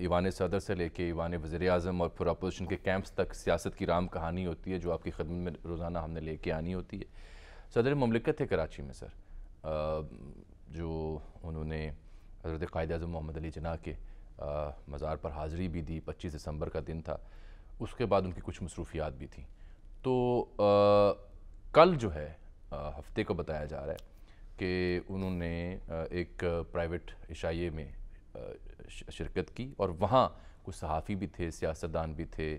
Ivan सदर से लेके ईवान वज़र अजम और फिर अपोजिशन के कैंप्स तक सियासत की राम कहानी होती है जो आपकी खदमत में रोज़ाना हमने लेके आनी होती है सदर ममलिकत है कराची में सर जो उन्होंने हज़रत कायद अजम मोहम्मद अली जना के मज़ार पर हाज़री भी दी पच्चीस दिसंबर का दिन था उसके बाद उनकी कुछ मसरूफियात भी थी तो आ, कल जो है आ, हफ्ते को बताया जा रहा है कि उन्होंने एक प्राइवेट इशाइये में शिरकत की और वहाँ कुछ सहाफ़ी भी थे सियासतदान भी थे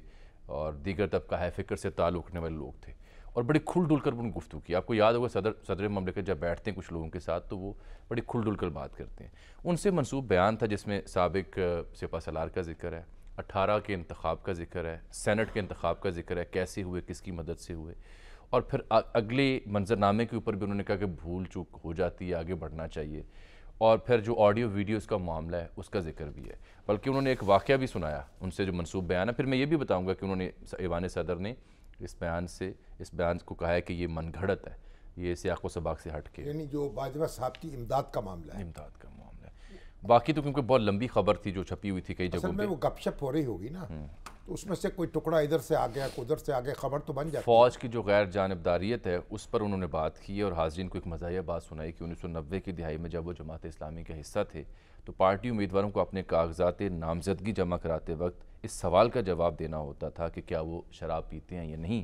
और दीगर तबका है फ़िक्र से ताल्लुक़ रखने वाले लोग थे और बड़ी खुल डुल कर उन गुफ्तु की आपको याद होगा सदर सदर ममलिकत जब बैठते हैं कुछ लोगों के साथ तो वो बड़ी खुल डुल कर बात करते हैं उनसे मनसूब बयान था जिसमें सबक सिपा सलार का जिक्र है अठारह के इंतखब का जिक्र है सैनट के इंतखब का जिक्र है कैसे हुए किसकी मदद से हुए और फिर अगले मंजरनामे के ऊपर भी उन्होंने कहा कि भूल चूक हो जाती है आगे बढ़ना चाहिए और फिर जो ऑडियो वीडियोज़ का मामला है उसका जिक्र भी है बल्कि उन्होंने एक वाक़ भी सुनाया उनसे जो मनसूब बयान है फिर मैं ये भी बताऊँगा कि उन्होंने ईवान सदर ने इस बयान से इस बयान को कहा है कि ये घड़त है ये सियाको सबाक से हट के यानी जो बाजवा साहब की इमदाद का मामला है इमदाद का मामला है बाकी तो क्योंकि बहुत लंबी खबर थी जो छपी हुई थी कई जगहों में वो गपशप हो रही होगी ना हम्म। तो उसमें से कोई टुकड़ा इधर से आ गया उधर से आ गया खबर तो बन जाए फौज की जो गैर जानबदारियत है उस पर उन्होंने बात की और हाजिन को एक मजाया बात सुनाई कि उन्नीस सौ नब्बे की दिहाई में जब वो जमात इस्लामी का हिस्सा थे तो पार्टी उम्मीदवारों को अपने कागजात नामजदगी जमा कराते वक्त इस सवाल का जवाब देना होता था कि क्या वो शराब पीते हैं या नहीं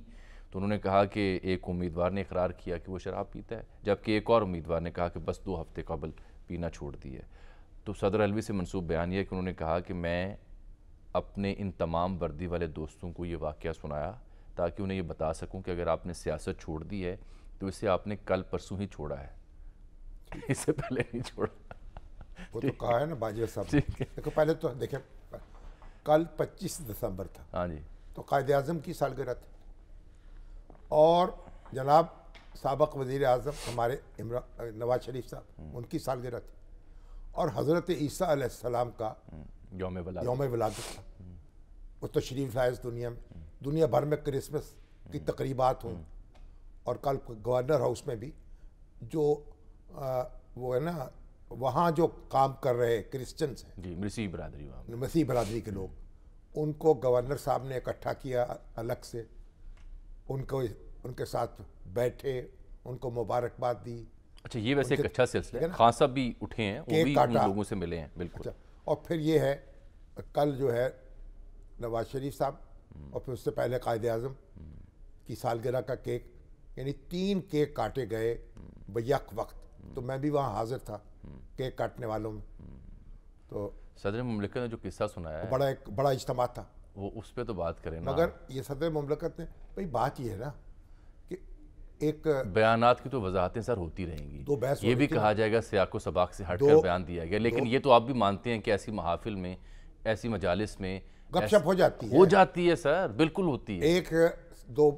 तो उन्होंने कहा कि एक उम्मीदवार ने इकरार किया कि वो शराब पीता है जबकि एक और उम्मीदवार ने कहा कि बस दो हफ्ते कबल पीना छोड़ दिया तो सदर अलवी से मनसूब बयान यह कि उन्होंने कहा कि मैं अपने इन तमाम वर्दी वाले दोस्तों को ये वाक़ सुनाया ताकि उन्हें ये बता सकूं कि अगर आपने सियासत छोड़ दी है तो इसे आपने कल परसों ही छोड़ा है इससे पहले नहीं छोड़ा वो तो कहा है ना बाजवा साहब देखो पहले तो देखें कल 25 दिसंबर था हाँ जी तो कायद अजम की सालगिरह थी और जनाब सबक वज़ी अजम हमारे इमरान नवाज शरीफ साहब हम्म। उनकी सालगिरह थी और हज़रत ईसा सलाम का हम्म। योम वला योम वलादत वो तशरीफ तो इस दुनिया में हम्म। दुनिया भर में क्रिसमस की हम्म। तकरीबात हों हम्म। और कल गवर्नर हाउस में भी जो आ, वो है ना वहाँ जो काम कर रहे हैं जी मसीह बरदरी मसीह बरदरी के लोग उनको गवर्नर साहब ने इकट्ठा किया अलग से उनको उनके साथ बैठे उनको मुबारकबाद दी अच्छा ये वैसे एक अच्छा सिलसिला खान साहब भी उठे हैं वो भी उन लोगों से मिले हैं बिल्कुल अच्छा, और फिर ये है कल जो है नवाज शरीफ साहब हम्म। और फिर उससे पहले कायद अजम हम्म। की सालगिरह का केक यानी तीन केक काटे गए हम्म। बक वक्त तो मैं भी वहाँ हाजिर था केक काटने वालों में तो सदर ममलिकत ने जो किस्सा सुनाया है बड़ा एक बड़ा इज्तम था वो उस पर तो बात करें मगर ये सदर ममलिकत ने भाई बात ये है ना एक बयान की तो वजाहतें सर होती रहेंगी तो बहस ये भी कहा जाएगा सियाको सबाक से हटकर बयान दिया गया लेकिन ये तो आप भी मानते हैं कि ऐसी महाफिल में ऐसी मजालिस में गपशप हो जाती है हो जाती है सर बिल्कुल होती है एक दो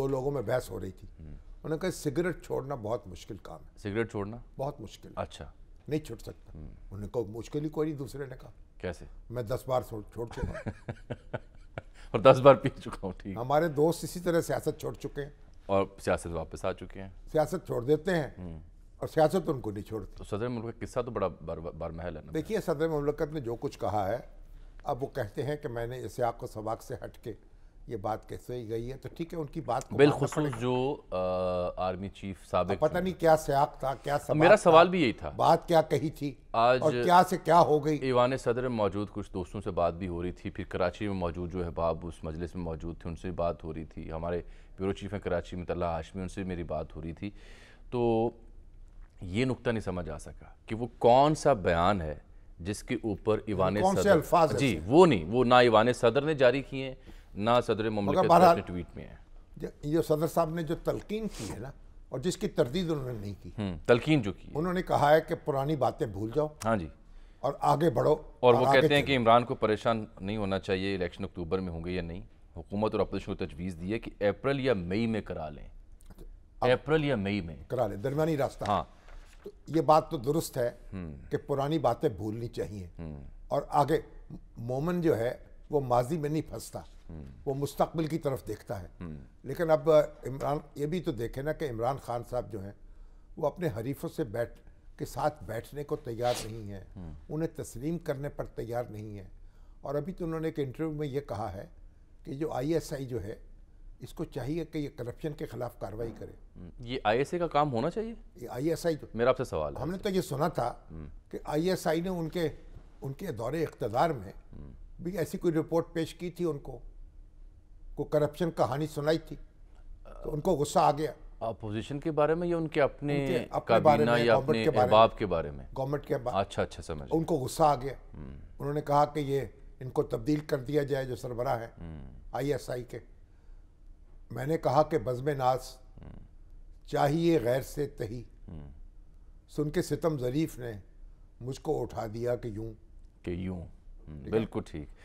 दो लोगों में बहस हो रही थी उन्होंने कहा सिगरेट छोड़ना बहुत मुश्किल काम है सिगरेट छोड़ना बहुत मुश्किल अच्छा नहीं छोड़ सकता उन्होंने कहा मुश्किल ही कोई नहीं दूसरे ने कहा कैसे मैं दस बार छोड़ चुका और दस बार पी चुका हूँ ठीक हमारे दोस्त इसी तरह सियासत छोड़ चुके हैं और सियासत वापस आ चुके हैं सियासत छोड़ देते हैं हम्म। और सियासत उनको नहीं छोड़ती तो सदर मुल्क किस्सा तो बड़ा बार, बार महल है देखिए सदर मुल्कत ने जो कुछ कहा है अब वो कहते हैं कि मैंने इस आग को सबाक से हट के ये बात कैसे ही गई है तो ठीक है उनकी बात बिल्कुल जो आ, आर्मी चीफ साहब पता नहीं क्या सयाक था क्या सवाल मेरा सवाल भी यही था बात क्या कही थी आज और क्या से क्या हो गई ईवान सदर में मौजूद कुछ दोस्तों से बात भी हो रही थी फिर कराची में मौजूद जो है बाब उस मजलिस में मौजूद थे उनसे बात हो रही थी हमारे ब्यूरो चीफ हैं कराची में तला हाशमी उनसे मेरी बात हो रही थी तो ये नुकता नहीं समझ आ सका कि वो कौन सा बयान है जिसके ऊपर इवान सदर जी वो नहीं वो ना इवान सदर ने जारी किए ना सदर ममलिकत ट्वीट में है ये सदर साहब ने जो तलकीन की है ना और जिसकी तरदीद उन्होंने नहीं की हम्म, तलकीन जो की उन्होंने कहा है कि पुरानी बातें भूल जाओ हाँ जी और आगे बढ़ो और, और वो कहते हैं कि इमरान को परेशान नहीं होना चाहिए इलेक्शन अक्टूबर में होंगे या नहीं हुकूमत और अपोजिशन को तजवीज़ दी है कि अप्रैल या मई में करा लें अप्रैल या मई में करा लें दरमियानी रास्ता हाँ तो ये बात तो दुरुस्त है हम्म। कि पुरानी बातें भूलनी चाहिए हम्म। और आगे मोमन जो है वो माजी में नहीं फंसता वो मुस्तबिल की तरफ देखता है हम्म। लेकिन अब इमरान ये भी तो देखे ना कि इमरान खान साहब जो हैं वो अपने हरीफों से बैठ के साथ बैठने को तैयार नहीं है हम्म। उन्हें तस्लीम करने पर तैयार नहीं है और अभी तो उन्होंने एक इंटरव्यू में ये कहा है कि जो आईएसआई जो है इसको चाहिए कि ये करप्शन के खिलाफ कार्रवाई हम्म। करे ये आईएसआई का काम होना चाहिए ये आईएसआई तो मेरा आपसे सवाल हमने तो ये सुना था कि आईएसआई ने उनके उनके दौरे इकतदार में भी ऐसी कोई रिपोर्ट पेश की थी उनको को करप्शन कहानी सुनाई थी तो उनको गुस्सा आ गया अपोजिशन के बारे में या उनके अपने अपने बारे में के बारे में गवर्नमेंट के अच्छा अच्छा समझ उनको गुस्सा आ गया हम्म। उन्होंने कहा कि ये इनको तब्दील कर दिया जाए जो सरबरा है आईएसआई हम्म। के मैंने कहा कि बज़म नाज चाहिए गैर से तही हम्म। सुन के सितम ज़रीफ ने मुझको उठा दिया कि यूं कि यूं बिल्कुल ठीक